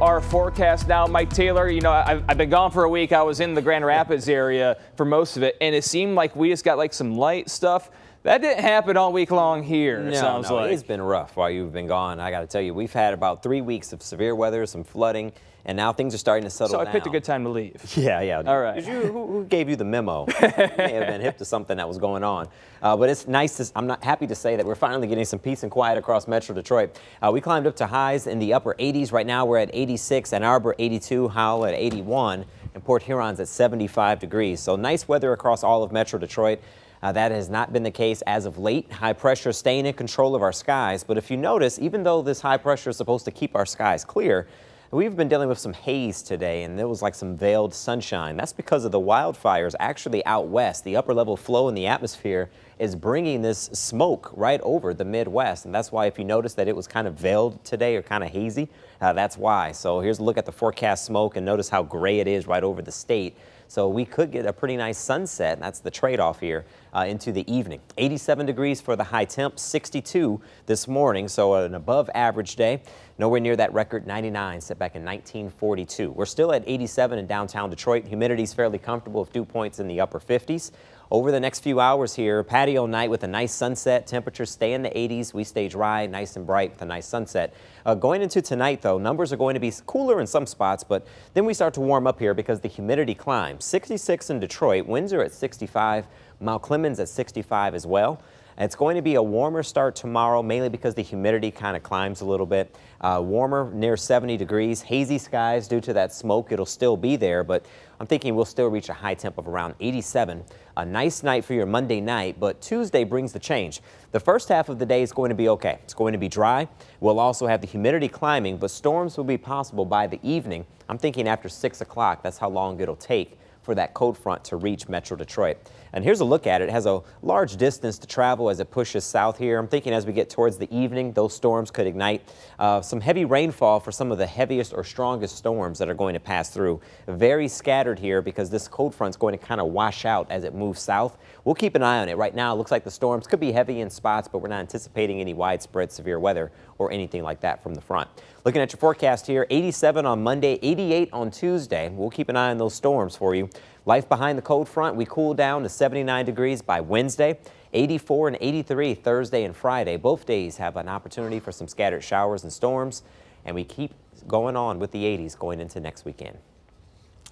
our forecast now, Mike Taylor. You know, I've, I've, been gone for a week. I was in the Grand Rapids area for most of it, and it seemed like we just got like some light stuff. That didn't happen all week long here, no, sounds no, like. It's been rough while you've been gone. I got to tell you, we've had about three weeks of severe weather, some flooding, and now things are starting to settle So I picked a good time to leave. Yeah, yeah. All right. You, who, who, gave you the memo? you may have been hip to something that was going on. Uh, but it's nice. To, I'm not happy to say that we're finally getting some peace and quiet across Metro Detroit. Uh, we climbed up to highs in the upper 80s. Right now we're at 86, Ann Arbor 82, Howell at 81, and Port Huron's at 75 degrees. So nice weather across all of Metro Detroit. Uh, that has not been the case as of late. High pressure staying in control of our skies. But if you notice, even though this high pressure is supposed to keep our skies clear, We've been dealing with some haze today, and there was like some veiled sunshine. That's because of the wildfires actually out west. The upper level flow in the atmosphere is bringing this smoke right over the Midwest. And that's why if you notice that it was kind of veiled today or kind of hazy, uh, that's why. So here's a look at the forecast smoke and notice how gray it is right over the state. So we could get a pretty nice sunset. And that's the trade-off here uh, into the evening. 87 degrees for the high temp, 62 this morning. So an above average day. Nowhere near that record 99 set back in 1942. We're still at 87 in downtown Detroit. Humidity's fairly comfortable with dew points in the upper 50s. Over the next few hours here, patio night with a nice sunset. Temperatures stay in the 80s. We stay dry, nice and bright with a nice sunset. Uh, going into tonight, though, numbers are going to be cooler in some spots, but then we start to warm up here because the humidity climbs. 66 in Detroit, Windsor at 65, Mount Clemens at 65 as well it's going to be a warmer start tomorrow, mainly because the humidity kind of climbs a little bit. Uh, warmer, near 70 degrees, hazy skies due to that smoke. It'll still be there, but I'm thinking we'll still reach a high temp of around 87. A nice night for your Monday night, but Tuesday brings the change. The first half of the day is going to be okay. It's going to be dry. We'll also have the humidity climbing, but storms will be possible by the evening. I'm thinking after 6 o'clock, that's how long it'll take for that cold front to reach Metro Detroit. And here's a look at it. It has a large distance to travel as it pushes south here. I'm thinking as we get towards the evening, those storms could ignite uh, some heavy rainfall for some of the heaviest or strongest storms that are going to pass through. Very scattered here because this cold front's going to kind of wash out as it moves south. We'll keep an eye on it. Right now, it looks like the storms could be heavy in spots, but we're not anticipating any widespread severe weather or anything like that from the front. Looking at your forecast here, 87 on Monday, 88 on Tuesday. We'll keep an eye on those storms for you. Life behind the cold front, we cool down to 79 degrees by Wednesday, 84 and 83 Thursday and Friday. Both days have an opportunity for some scattered showers and storms, and we keep going on with the 80s going into next weekend.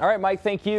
All right, Mike, thank you.